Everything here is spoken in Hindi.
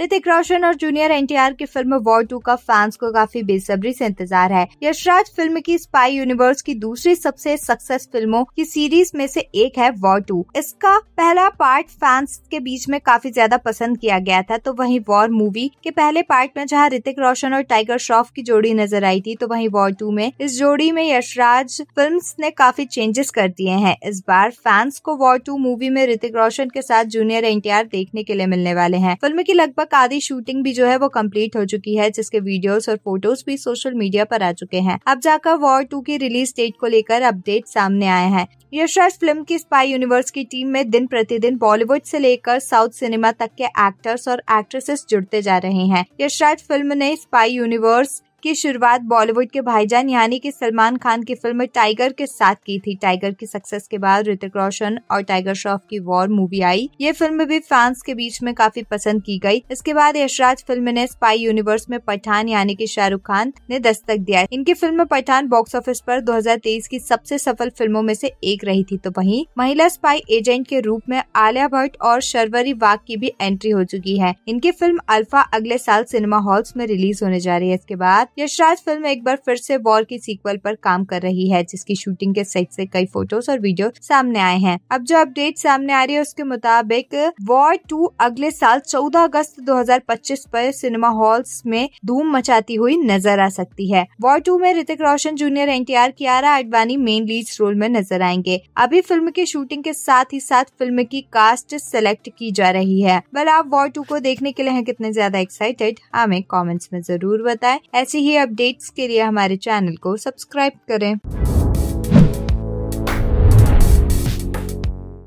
ऋतिक रोशन और जूनियर एनटीआर की फिल्म वॉर टू का फैंस को काफी बेसब्री से इंतजार है यशराज फिल्म की स्पाई यूनिवर्स की दूसरी सबसे सक्सेस फिल्मों की सीरीज में से एक है वॉर टू इसका पहला पार्ट फैंस के बीच में काफी ज्यादा पसंद किया गया था तो वहीं वॉर मूवी के पहले पार्ट में जहाँ ऋतिक रोशन और टाइगर श्रॉफ की जोड़ी नजर आई थी तो वही वॉर टू में इस जोड़ी में यशराज फिल्म ने काफी चेंजेस कर दिए हैं इस बार फैंस को वॉर टू मूवी में ऋतिक रोशन के साथ जूनियर एनटीआर देखने के लिए मिलने वाले हैं फिल्म की लगभग लगभग आधी शूटिंग भी जो है वो कम्प्लीट हो चुकी है जिसके वीडियोज और फोटोज भी सोशल मीडिया पर आ चुके हैं अब जाकर वॉर टू की रिलीज डेट को लेकर अपडेट सामने आए हैं यशराज फिल्म की स्पाई यूनिवर्स की टीम में दिन प्रतिदिन बॉलीवुड से लेकर साउथ सिनेमा तक के एक्टर्स और एक्ट्रेसेस जुड़ते जा रहे हैं यशराज फिल्म ने स्पाई यूनिवर्स की शुरुआत बॉलीवुड के भाईजान यानी कि सलमान खान की फिल्म टाइगर के साथ की थी टाइगर की सक्सेस के बाद ऋतिक रोशन और टाइगर श्रॉफ की वॉर मूवी आई ये फिल्म भी फैंस के बीच में काफी पसंद की गई इसके बाद यशराज फिल्म ने स्पाई यूनिवर्स में पठान यानी कि शाहरुख खान ने दस्तक दिया इनकी फिल्म पठान बॉक्स ऑफिस पर 2023 की सबसे सफल फिल्मों में से एक रही थी तो वहीं महिला स्पाई एजेंट के रूप में आलिया भट्ट और शर्वरी वाघ की भी एंट्री हो चुकी है इनकी फिल्म अल्फा अगले साल सिनेमा हॉल्स में रिलीज होने जा रही है इसके बाद यशराज फिल्म एक बार फिर से वॉर की सीक्वल पर काम कर रही है जिसकी शूटिंग के सेट से कई फोटोज और वीडियो सामने आए हैं अब जो अपडेट सामने आ रही है उसके मुताबिक वॉर टू अगले साल 14 अगस्त 2025 पर सिनेमा हॉल्स में धूम मचाती हुई नजर आ सकती है वॉर टू में Hrithik Roshan junior N T R Kiara Advani main lead role में नजर आएंगे अभी फिल्म की शूटिंग के साथ ही साथ फिल्म की कास्ट सेलेक्ट की जा रही है बल आप वॉर टू को देखने के लिए हैं कितने ज्यादा एक्साइटेड हमें कॉमेंट्स में जरूर बताए ऐसी लिए अपडेट्स के लिए हमारे चैनल को सब्सक्राइब करें